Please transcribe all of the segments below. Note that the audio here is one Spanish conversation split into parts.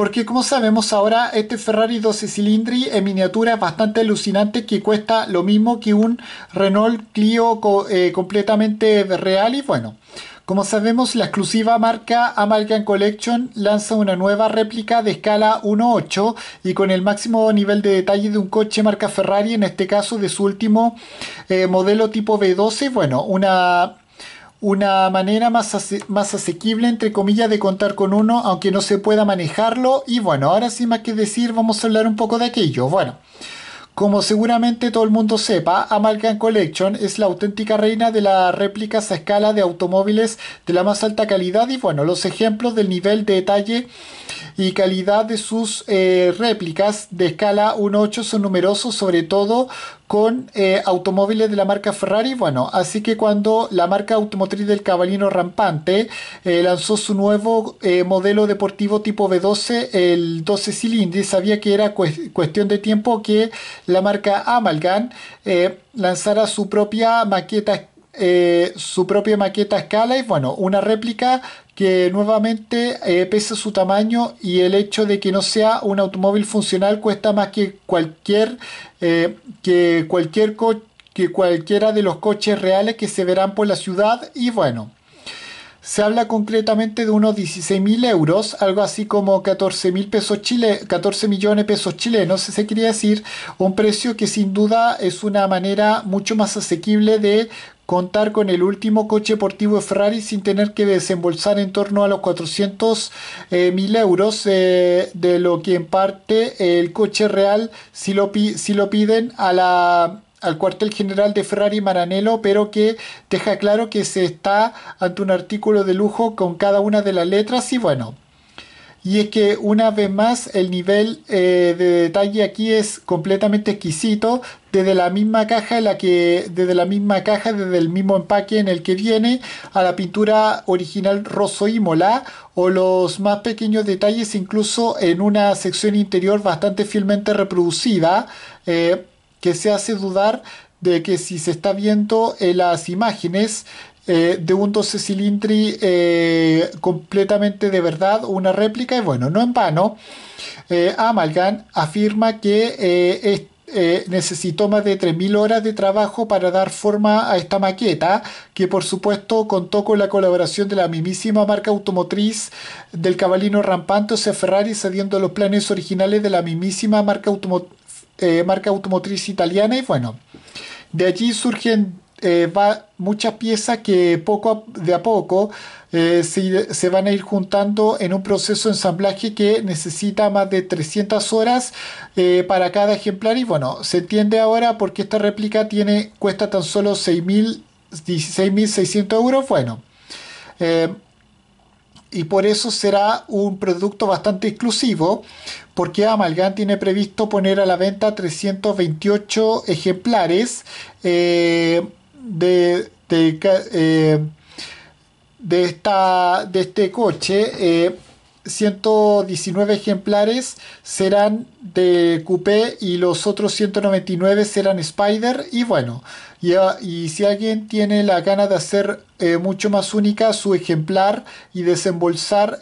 porque como sabemos ahora, este Ferrari 12 cilindri en miniatura es bastante alucinante que cuesta lo mismo que un Renault Clio eh, completamente real y bueno. Como sabemos, la exclusiva marca Amalgam Collection lanza una nueva réplica de escala 1.8 y con el máximo nivel de detalle de un coche marca Ferrari, en este caso de su último eh, modelo tipo B12. Bueno, una una manera más, más asequible, entre comillas, de contar con uno, aunque no se pueda manejarlo. Y bueno, ahora sin más que decir, vamos a hablar un poco de aquello. Bueno, como seguramente todo el mundo sepa, Amalgam Collection es la auténtica reina de las réplicas a escala de automóviles de la más alta calidad y bueno, los ejemplos del nivel de detalle y calidad de sus eh, réplicas de escala 1.8 son numerosos, sobre todo con eh, automóviles de la marca Ferrari. Bueno, así que cuando la marca automotriz del caballero Rampante eh, lanzó su nuevo eh, modelo deportivo tipo v 12 el 12 cilindros, sabía que era cuestión de tiempo que la marca Amalgam lanzara su propia maqueta su propia maqueta escala y bueno, una réplica que nuevamente eh, pesa su tamaño y el hecho de que no sea un automóvil funcional cuesta más que cualquier eh, que cualquier que cualquiera de los coches reales que se verán por la ciudad y bueno se habla concretamente de unos mil euros, algo así como 14, pesos chile, 14 millones de pesos chilenos, se quería decir, un precio que sin duda es una manera mucho más asequible de contar con el último coche deportivo de Ferrari sin tener que desembolsar en torno a los 400 eh, mil euros eh, de lo que en parte el coche real si lo, si lo piden a la al cuartel general de Ferrari Maranello, pero que deja claro que se está ante un artículo de lujo con cada una de las letras y bueno, y es que una vez más el nivel eh, de detalle aquí es completamente exquisito desde la misma caja la que desde la misma caja desde el mismo empaque en el que viene a la pintura original rosso mola. o los más pequeños detalles incluso en una sección interior bastante fielmente reproducida eh, que se hace dudar de que si se está viendo en las imágenes eh, de un 12 cilindri eh, completamente de verdad, una réplica, y bueno, no en vano, eh, Amalgam afirma que eh, necesitó más de 3.000 horas de trabajo para dar forma a esta maqueta, que por supuesto contó con la colaboración de la mismísima marca automotriz del cabalino rampante, o Ferrari, cediendo los planes originales de la mismísima marca, marca automotriz italiana, y bueno, de allí surgen eh, va muchas piezas que poco de a poco eh, se, van a ir juntando en un proceso de ensamblaje que necesita más de 300 horas eh, para cada ejemplar y bueno, se entiende ahora porque esta réplica tiene, cuesta tan solo 16.600 euros, bueno y por eso será un producto bastante exclusivo, porque Amalgam tiene previsto poner a la venta 328 ejemplares de, eh, de, esta, de este coche, 119 eh, ejemplares serán de Coupé y los otros 199 serán Spider. Y bueno, ah, y, si alguien tiene la gana de hacer eh, mucho más única su ejemplar y desembolsar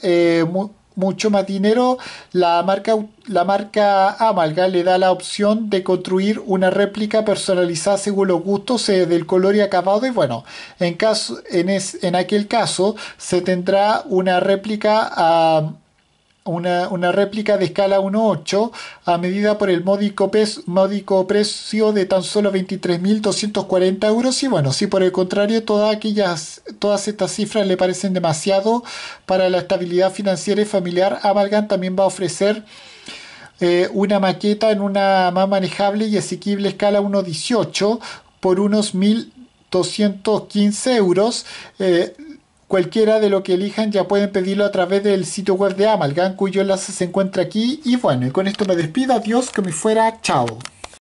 mucho más dinero, la marca, la marca Amalga le da la opción de construir una réplica personalizada según los gustos eh, del color y acabado. Y bueno, en, caso, en, es, en aquel caso se tendrá una réplica a. Ah, una, réplica de escala 1.8 a medida por el módico, módico precio de tan solo 23.240 euros. Y bueno, si por el contrario todas, aquellas, todas estas cifras le parecen demasiado para la estabilidad financiera y familiar, Amalgam también va a ofrecer eh, una maqueta en una más manejable y asequible escala 1.18 por unos 1.215 euros. Eh, Cualquiera de lo que elijan ya pueden pedirlo a través del sitio web de Amalgam, cuyo enlace se encuentra aquí. Y bueno, y con esto me despido. Adiós, que me fuera. Chao.